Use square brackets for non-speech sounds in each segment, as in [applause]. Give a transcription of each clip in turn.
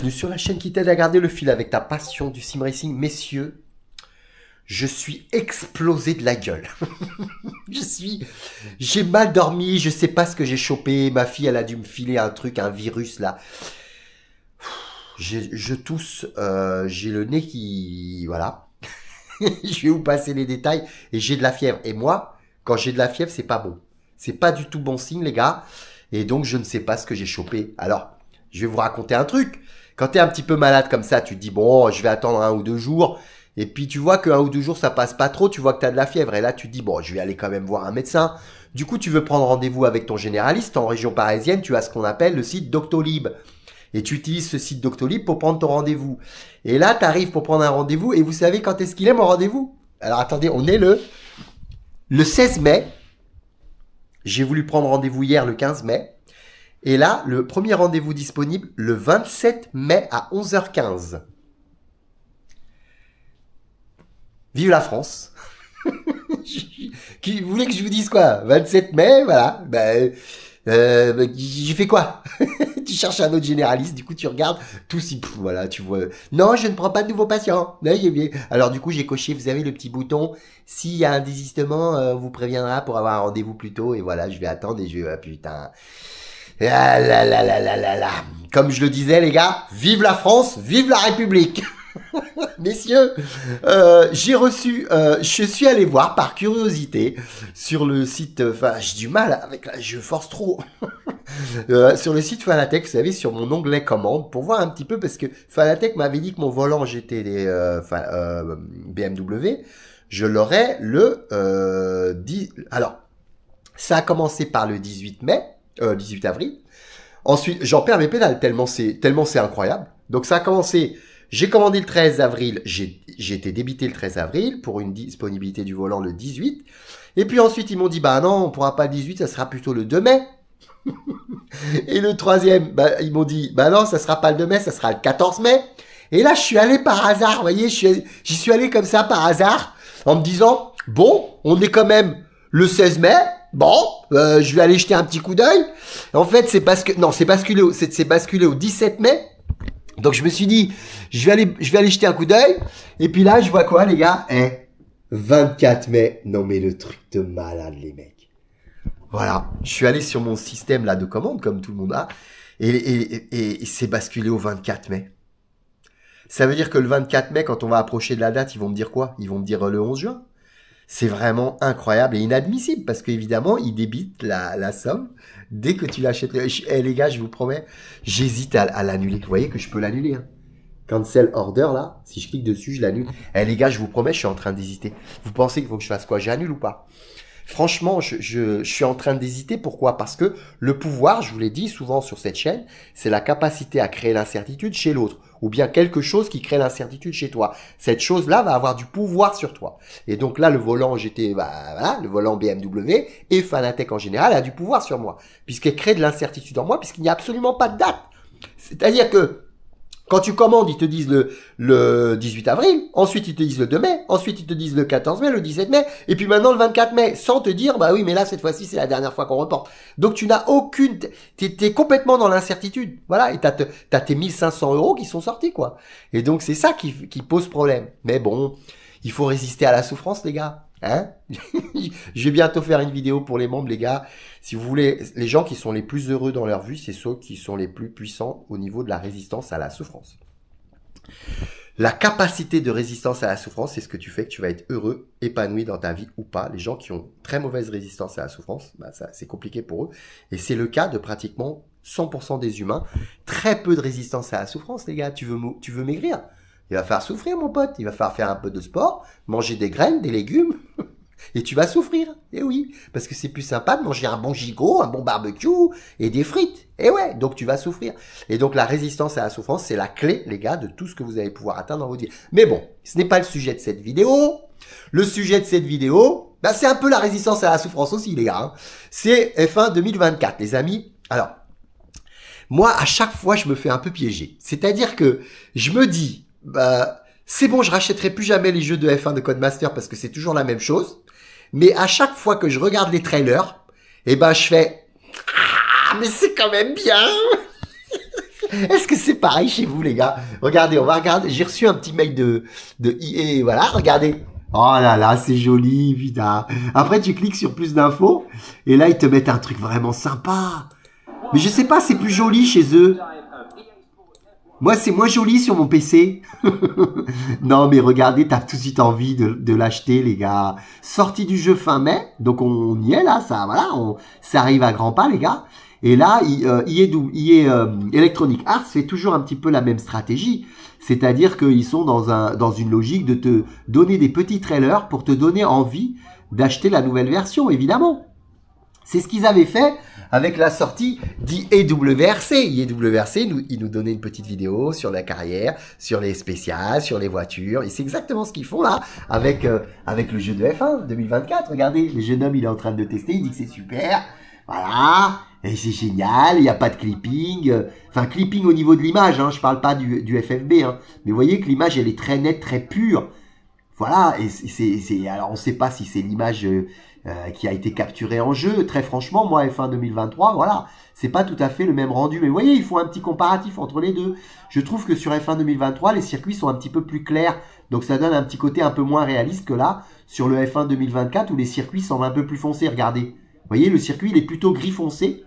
bienvenue sur la chaîne qui t'aide à garder le fil avec ta passion du sim racing. Messieurs, je suis explosé de la gueule. [laughs] je suis, j'ai mal dormi, je sais pas ce que j'ai chopé. Ma fille, elle a dû me filer un truc, un virus là. Je, je tousse, euh, j'ai le nez qui, voilà. [laughs] je vais vous passer les détails et j'ai de la fièvre. Et moi, quand j'ai de la fièvre, c'est pas bon. C'est pas du tout bon signe, les gars. Et donc, je ne sais pas ce que j'ai chopé. Alors, je vais vous raconter un truc. Quand tu es un petit peu malade comme ça, tu te dis, bon, je vais attendre un ou deux jours. Et puis tu vois qu'un ou deux jours, ça passe pas trop, tu vois que tu as de la fièvre. Et là, tu te dis, bon, je vais aller quand même voir un médecin. Du coup, tu veux prendre rendez-vous avec ton généraliste. En région parisienne, tu as ce qu'on appelle le site Doctolib. Et tu utilises ce site Doctolib pour prendre ton rendez-vous. Et là, tu arrives pour prendre un rendez-vous. Et vous savez quand est-ce qu'il est mon rendez-vous Alors attendez, on est le... Le 16 mai. J'ai voulu prendre rendez-vous hier le 15 mai. Et là, le premier rendez-vous disponible le 27 mai à 11h15. Vive la France [laughs] Qui voulait que je vous dise quoi 27 mai, voilà. Ben, euh, ben, j'ai fait quoi [laughs] Tu cherches un autre généraliste, du coup tu regardes, tout si voilà, tu vois. Non, je ne prends pas de nouveaux patients. Alors du coup j'ai coché, vous avez le petit bouton. S'il y a un désistement, euh, on vous préviendra pour avoir un rendez-vous plus tôt. Et voilà, je vais attendre et je vais ah, putain. Ah là Comme je le disais, les gars, vive la France, vive la République. [laughs] Messieurs, euh, j'ai reçu, euh, je suis allé voir par curiosité sur le site, euh, enfin j'ai du mal avec, je force trop, [laughs] sur le site Fanatec, vous savez, sur mon onglet commande, pour voir un petit peu, parce que Fanatec m'avait dit que mon volant j'étais des BMW, je l'aurais le 10, alors, ça a commencé par le 18 mai, euh, 18 avril. Ensuite, j'en perds mes pédales tellement c'est tellement c'est incroyable. Donc ça a commencé. J'ai commandé le 13 avril, j'ai été débité le 13 avril pour une disponibilité du volant le 18. Et puis ensuite, ils m'ont dit, bah non, on pourra pas le 18, ça sera plutôt le 2 mai. [laughs] et le troisième, bah, ils m'ont dit, bah non, ça sera pas le 2 mai, ça sera le 14 mai. Et là, je suis allé par hasard, vous voyez, j'y suis, suis allé comme ça par hasard, en me disant, bon, on est quand même le 16 mai, Bon, euh, je vais aller jeter un petit coup d'œil. En fait, c'est que non, c'est basculé, au... c'est basculé au 17 mai. Donc je me suis dit, je vais aller, je vais aller jeter un coup d'œil. Et puis là, je vois quoi, les gars 24 eh, mai. Non mais le truc de malade, les mecs. Voilà, je suis allé sur mon système là de commande comme tout le monde a, et, et, et, et c'est basculé au 24 mai. Ça veut dire que le 24 mai, quand on va approcher de la date, ils vont me dire quoi Ils vont me dire euh, le 11 juin c'est vraiment incroyable et inadmissible parce qu'évidemment, il débite la, la somme dès que tu l'achètes. Eh les gars, je vous promets, j'hésite à, l'annuler. Vous voyez que je peux l'annuler. Hein. Cancel order là, si je clique dessus, je l'annule. Eh les gars, je vous promets, je suis en train d'hésiter. Vous pensez qu'il faut que je fasse quoi J'annule ou pas Franchement, je, suis en train d'hésiter. Pourquoi Parce que le pouvoir, je vous l'ai dit souvent sur cette chaîne, c'est la capacité à créer l'incertitude chez l'autre ou bien quelque chose qui crée l'incertitude chez toi. Cette chose-là va avoir du pouvoir sur toi. Et donc là, le volant GT, bah, voilà, le volant BMW et Fanatec en général a du pouvoir sur moi, puisqu'elle crée de l'incertitude en moi, puisqu'il n'y a absolument pas de date. C'est-à-dire que quand tu commandes, ils te disent le, le 18 avril, ensuite ils te disent le 2 mai, ensuite ils te disent le 14 mai, le 17 mai, et puis maintenant le 24 mai, sans te dire, bah oui, mais là, cette fois-ci, c'est la dernière fois qu'on reporte. Donc tu n'as aucune, tu es complètement dans l'incertitude. Voilà, et t'as as tes 1500 euros qui sont sortis, quoi. Et donc c'est ça qui, qui pose problème. Mais bon, il faut résister à la souffrance, les gars. Hein [laughs] je vais bientôt faire une vidéo pour les membres, les gars. Si vous voulez, les gens qui sont les plus heureux dans leur vie, c'est ceux qui sont les plus puissants au niveau de la résistance à la souffrance. La capacité de résistance à la souffrance, c'est ce que tu fais que tu vas être heureux, épanoui dans ta vie ou pas. Les gens qui ont très mauvaise résistance à la souffrance, bah, ça, c'est compliqué pour eux. Et c'est le cas de pratiquement 100% des humains. Très peu de résistance à la souffrance, les gars. Tu veux, tu veux maigrir Il va faire souffrir, mon pote. Il va falloir faire un peu de sport, manger des graines, des légumes. Et tu vas souffrir, eh oui, parce que c'est plus sympa de manger un bon gigot, un bon barbecue et des frites. Eh ouais, donc tu vas souffrir. Et donc la résistance à la souffrance, c'est la clé, les gars, de tout ce que vous allez pouvoir atteindre dans vos vies. Mais bon, ce n'est pas le sujet de cette vidéo. Le sujet de cette vidéo, bah, c'est un peu la résistance à la souffrance aussi, les gars. Hein. C'est F1 2024, les amis. Alors, moi, à chaque fois, je me fais un peu piéger. C'est-à-dire que je me dis, bah, c'est bon, je rachèterai plus jamais les jeux de F1 de Codemaster parce que c'est toujours la même chose mais à chaque fois que je regarde les trailers, eh ben je fais ah, mais c'est quand même bien. [laughs] Est-ce que c'est pareil chez vous les gars Regardez, on va regarder. J'ai reçu un petit mail de de e voilà, regardez. Oh là là, c'est joli, vida. Après, tu cliques sur plus d'infos et là, ils te mettent un truc vraiment sympa. Mais je sais pas, c'est plus joli chez eux. Moi, c'est moins joli sur mon PC. [laughs] non, mais regardez, t'as tout de suite envie de, l'acheter, les gars. Sorti du jeu fin mai, donc on, y est là, ça, voilà, on, ça arrive à grands pas, les gars. Et là, il il est euh, Electronic Arts fait toujours un petit peu la même stratégie, c'est-à-dire qu'ils sont dans un dans une logique de te donner des petits trailers pour te donner envie d'acheter la nouvelle version, évidemment. C'est ce qu'ils avaient fait avec la sortie d'IEWRC. IEWRC, nous, ils nous donnaient une petite vidéo sur la carrière, sur les spéciales, sur les voitures. Et c'est exactement ce qu'ils font là avec, euh, avec le jeu de F1 2024. Regardez, le jeune homme, il est en train de tester, il dit que c'est super. Voilà, et c'est génial, il n'y a pas de clipping. Enfin, clipping au niveau de l'image, hein. je ne parle pas du, FFB. Hein. Mais vous voyez que l'image, elle est très nette, très pure. Voilà, et Alors, on ne sait pas si c'est l'image... Euh, euh, qui a été capturé en jeu. Très franchement, moi, F1 2023, voilà, c'est pas tout à fait le même rendu. Mais vous voyez, il faut un petit comparatif entre les deux. Je trouve que sur F1 2023, les circuits sont un petit peu plus clairs. Donc ça donne un petit côté un peu moins réaliste que là, sur le F1 2024, où les circuits sont un peu plus foncés. Regardez. Vous voyez, le circuit, il est plutôt gris foncé.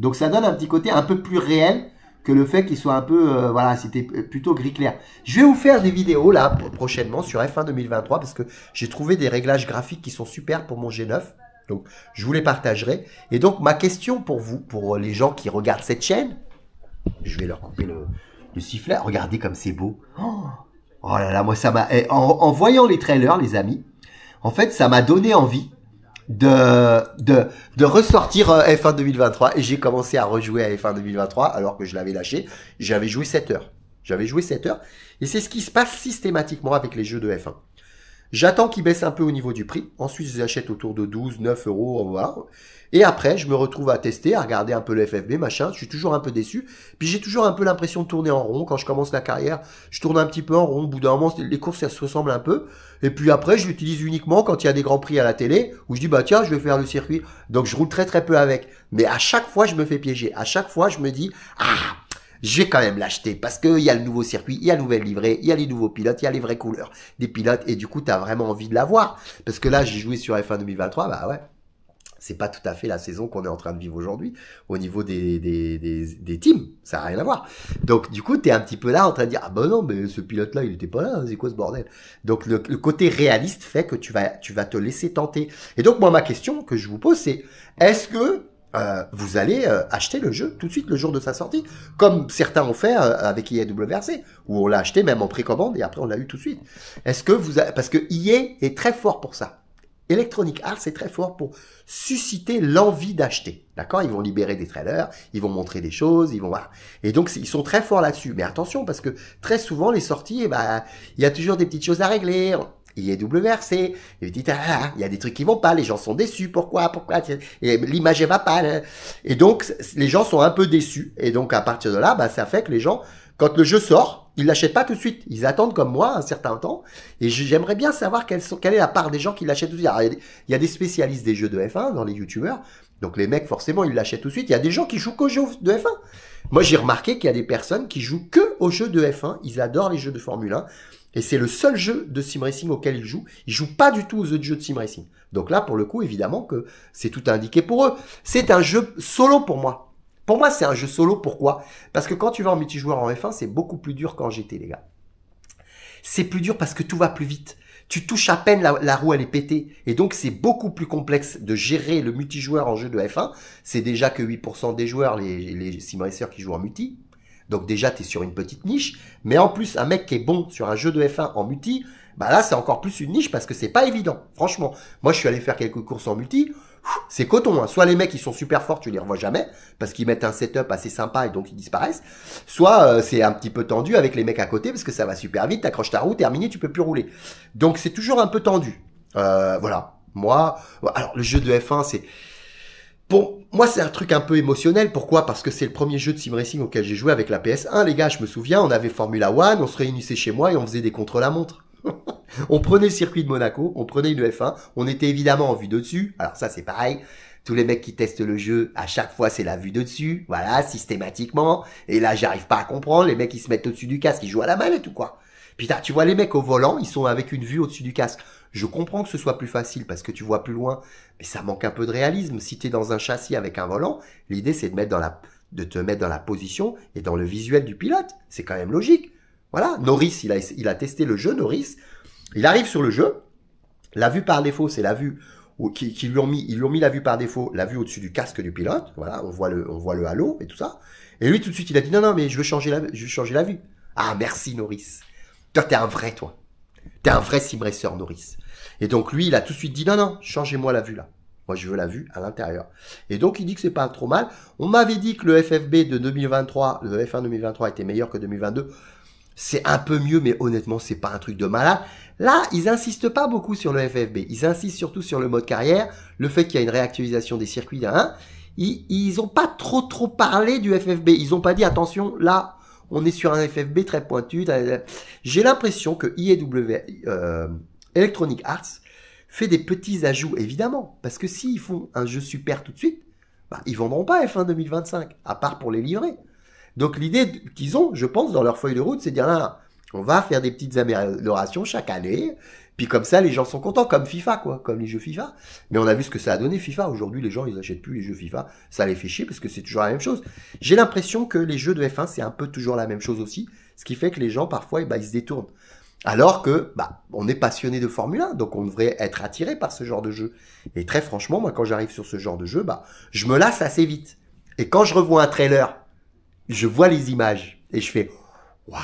Donc ça donne un petit côté un peu plus réel que le fait qu'il soit un peu, euh, voilà, c'était plutôt gris clair. Je vais vous faire des vidéos là prochainement sur F1 2023 parce que j'ai trouvé des réglages graphiques qui sont super pour mon G9. Donc, je vous les partagerai. Et donc, ma question pour vous, pour euh, les gens qui regardent cette chaîne, je vais leur couper le, sifflet. Regardez comme c'est beau. Oh, oh, là là, moi ça m'a. Eh, en voyant les trailers, les amis, en fait, ça m'a donné envie de, de, ressortir euh, F1 2023 et j'ai commencé à rejouer à F1 2023 alors que je l'avais lâché. J'avais joué 7 heures. J'avais joué 7 heures et c'est ce qui se passe systématiquement avec les jeux de F1. J'attends qu'il baisse un peu au niveau du prix. Ensuite, je les achète autour de 12, 9 euros, revoir. Et après, je me retrouve à tester, à regarder un peu le FFB, machin. Je suis toujours un peu déçu. Puis j'ai toujours un peu l'impression de tourner en rond. Quand je commence la carrière, je tourne un petit peu en rond. Au bout d'un moment, les courses, elles se ressemblent un peu. Et puis après, je l'utilise uniquement quand il y a des grands prix à la télé, où je dis, bah tiens, je vais faire le circuit. Donc je roule très très peu avec. Mais à chaque fois, je me fais piéger. À chaque fois, je me dis, ah, je vais quand même l'acheter parce qu'il y a le nouveau circuit, il y a le nouvel livret, il y a les nouveaux pilotes, il y a les vraies couleurs des pilotes et du coup, tu as vraiment envie de l'avoir. Parce que là, j'ai joué sur F1 2023, bah ouais, c'est pas tout à fait la saison qu'on est en train de vivre aujourd'hui au niveau des, des, des, des teams. Ça n'a rien à voir. Donc, du coup, tu es un petit peu là en train de dire Ah ben non, mais ce pilote-là, il n'était pas là, c'est quoi ce bordel Donc, le, le, côté réaliste fait que tu vas, tu vas te laisser tenter. Et donc, moi, ma question que je vous pose, c'est Est-ce que euh, vous allez euh, acheter le jeu tout de suite le jour de sa sortie, comme certains ont fait euh, avec IAWC, e où on l'a acheté même en précommande et après on l'a eu tout de suite. Est-ce que vous, parce que IA e est très fort pour ça. Electronic Arts est très fort pour susciter l'envie d'acheter. D'accord Ils vont libérer des trailers, ils vont montrer des choses, ils vont voir. Et donc ils sont très forts là-dessus. Mais attention parce que très souvent les sorties, eh ben, il y a toujours des petites choses à régler est Et Il dit ah, ah, ah, il y a des trucs qui vont pas, les gens sont déçus, pourquoi, pourquoi, l'image elle va pas. Et donc, les gens sont un peu déçus. Et donc, à partir de là, bah, ça fait que les gens, quand le jeu sort, ils l'achètent pas tout de suite. Ils attendent comme moi un certain temps. Et j'aimerais bien savoir quelle, sont, est la part des gens qui l'achètent tout de suite. il y a des spécialistes des jeux de F1 dans les youtubeurs. Donc les mecs, forcément, ils l'achètent tout de suite. Il y a des gens qui jouent qu'aux jeux de F1. Moi, j'ai remarqué qu'il y a des personnes qui jouent que aux jeux de F1. Ils adorent les jeux de Formule 1. Et c'est le seul jeu de sim racing auquel ils jouent. Ils jouent pas du tout aux autres jeux de sim racing. Donc là, pour le coup, évidemment que c'est tout indiqué pour eux. C'est un jeu solo pour moi. Pour moi, c'est un jeu solo. Pourquoi Parce que quand tu vas en multijoueur en F1, c'est beaucoup plus dur qu'en GT, les gars. C'est plus dur parce que tout va plus vite. Tu touches à peine la, roue, elle est pétée. Et donc, c'est beaucoup plus complexe de gérer le multijoueur en jeu de F1. C'est déjà que 8% des joueurs, les, les sim racers qui jouent en multi, donc déjà, tu es sur une petite niche. Mais en plus, un mec qui est bon sur un jeu de F1 en multi, bah là, c'est encore plus une niche parce que c'est pas évident. Franchement, moi, je suis allé faire quelques courses en multi. C'est coton. Hein. Soit les mecs, ils sont super forts, tu les revois jamais parce qu'ils mettent un setup assez sympa et donc ils disparaissent. Soit euh, c'est un petit peu tendu avec les mecs à côté parce que ça va super vite, t'accroches ta roue, terminé, tu peux plus rouler. Donc c'est toujours un peu tendu. Euh, voilà. Moi, alors le jeu de F1, c'est Bon, moi, c'est un truc un peu émotionnel. Pourquoi Parce que c'est le premier jeu de sim racing auquel j'ai joué avec la PS1. Les gars, je me souviens, on avait Formula One, on se réunissait chez moi et on faisait des contre-la-montre. [laughs] on prenait le circuit de Monaco, on prenait une F1, on était évidemment en vue de dessus. Alors ça, c'est pareil. Tous les mecs qui testent le jeu, à chaque fois, c'est la vue de dessus. Voilà, systématiquement. Et là, j'arrive pas à comprendre. Les mecs, qui se mettent au-dessus du casque, ils jouent à la et ou quoi Putain, tu vois les mecs au volant, ils sont avec une vue au-dessus du casque. Je comprends que ce soit plus facile parce que tu vois plus loin, mais ça manque un peu de réalisme. Si tu es dans un châssis avec un volant, l'idée c'est de, mettre dans la, te mettre dans la position et dans le visuel du pilote. C'est quand même logique. Voilà, Norris, il a, il a testé le jeu, Norris. Il arrive sur le jeu. La vue par défaut, c'est la vue qui, lui ont mis, ils lui ont mis la vue par défaut, la vue au-dessus du casque du pilote. Voilà, on voit le, on voit le halo et tout ça. Et lui, tout de suite, il a dit non, non, mais je veux changer la, je veux changer la vue. Ah, merci, Norris. Toi, t'es un vrai, toi. T'es un vrai cibresseur, Norris. Et donc lui, il a tout de suite dit non, non, changez-moi la vue là. Moi, je veux la vue à l'intérieur. Et donc, il dit que c'est pas trop mal. On m'avait dit que le FFB de 2023, le F1 2023 était meilleur que 2022. C'est un peu mieux, mais honnêtement, c'est pas un truc de malade. Là, ils insistent pas beaucoup sur le FFB. Ils insistent surtout sur le mode carrière, le fait qu'il y a une réactualisation des circuits d'un. Hein. Ils, ils ont pas trop trop parlé du FFB. Ils ont pas dit attention, là, on est sur un FFB très pointu. Euh, j'ai l'impression que IEW euh, Electronic Arts fait des petits ajouts, évidemment. Parce que s'ils font un jeu super tout de suite, bah, ils vendront pas F1 2025, à part pour les livrer. Donc l'idée qu'ils ont, je pense, dans leur feuille de route, c'est de dire là, on va faire des petites améliorations chaque année. Puis comme ça, les gens sont contents, comme FIFA, quoi, comme les jeux FIFA. Mais on a vu ce que ça a donné FIFA. Aujourd'hui, les gens, ils achètent plus les jeux FIFA. Ça les fait chier parce que c'est toujours la même chose. J'ai l'impression que les jeux de F1, c'est un peu toujours la même chose aussi. Ce qui fait que les gens, parfois, eh ben, ils se détournent. Alors que, bah, on est passionné de Formule 1, donc on devrait être attiré par ce genre de jeu. Et très franchement, moi, quand j'arrive sur ce genre de jeu, bah, je me lasse assez vite. Et quand je revois un trailer, je vois les images et je fais, waouh!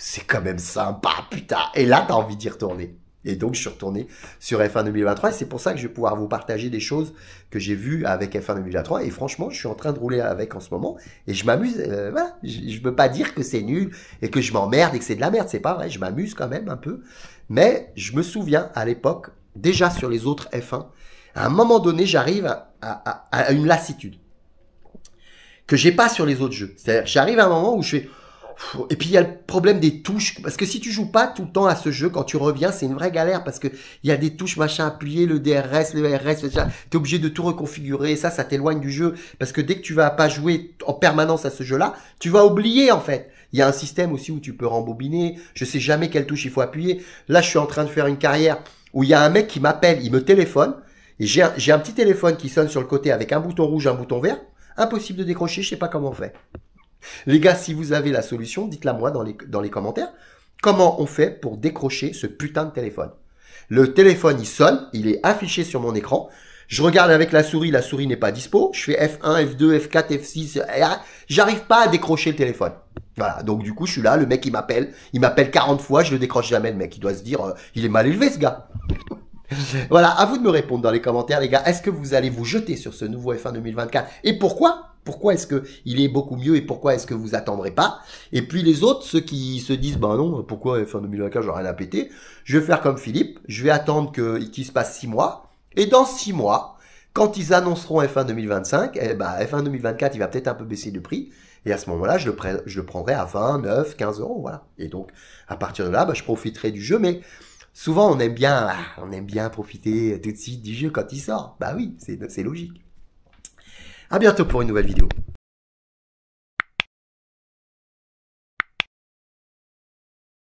c'est quand même sympa, putain. Et là, t'as envie d'y retourner. Et donc, je suis retourné sur F1 2023. Et c'est pour ça que je vais pouvoir vous partager des choses que j'ai vues avec F1 2023. Et franchement, je suis en train de rouler avec en ce moment. Et je m'amuse. Euh, voilà. Je ne veux pas dire que c'est nul et que je m'emmerde et que c'est de la merde. C'est pas vrai. Je m'amuse quand même un peu. Mais je me souviens à l'époque, déjà sur les autres F1, à un moment donné, j'arrive à, une lassitude que j'ai pas sur les autres jeux. C'est-à-dire, j'arrive à un moment où je fais et puis il y a le problème des touches, parce que si tu joues pas tout le temps à ce jeu, quand tu reviens, c'est une vraie galère, parce que il y a des touches, machin, appuyer le DRS, le RS, tu es obligé de tout reconfigurer, et ça, ça t'éloigne du jeu, parce que dès que tu vas pas jouer en permanence à ce jeu-là, tu vas oublier, en fait. Il y a un système aussi où tu peux rembobiner, je sais jamais quelle touche il faut appuyer. Là, je suis en train de faire une carrière où il y a un mec qui m'appelle, il me téléphone, et j'ai un, petit téléphone qui sonne sur le côté avec un bouton rouge, un bouton vert, impossible de décrocher, je sais pas comment on fait. Les gars, si vous avez la solution, dites-la moi dans les, commentaires. Comment on fait pour décrocher ce putain de téléphone Le téléphone, il sonne, il est affiché sur mon écran. Je regarde avec la souris, la souris n'est pas dispo. Je fais F1, F2, F4, F6. J'arrive pas à décrocher le téléphone. Voilà, donc du coup, je suis là, le mec, il m'appelle. Il m'appelle 40 fois, je le décroche jamais, le mec. Il doit se dire, euh, il est mal élevé, ce gars. [laughs] voilà, à vous de me répondre dans les commentaires, les gars. Est-ce que vous allez vous jeter sur ce nouveau F1 2024 Et pourquoi pourquoi est-ce que il est beaucoup mieux et pourquoi est-ce que vous attendrez pas Et puis les autres, ceux qui se disent ben non, pourquoi F1 fin 2024 j'aurais rien à péter Je vais faire comme Philippe, je vais attendre que qu'il se passe six mois et dans six mois, quand ils annonceront F1 2025, ben F1 2024 il va peut-être un peu baisser le prix et à ce moment-là je le je le prendrai à 20, 9, 15 euros voilà. Et donc à partir de là, bah, je profiterai du jeu, mais souvent on aime bien ah, on aime bien profiter tout de suite du jeu quand il sort. Bah oui, c'est logique. A bientôt pour une nouvelle vidéo.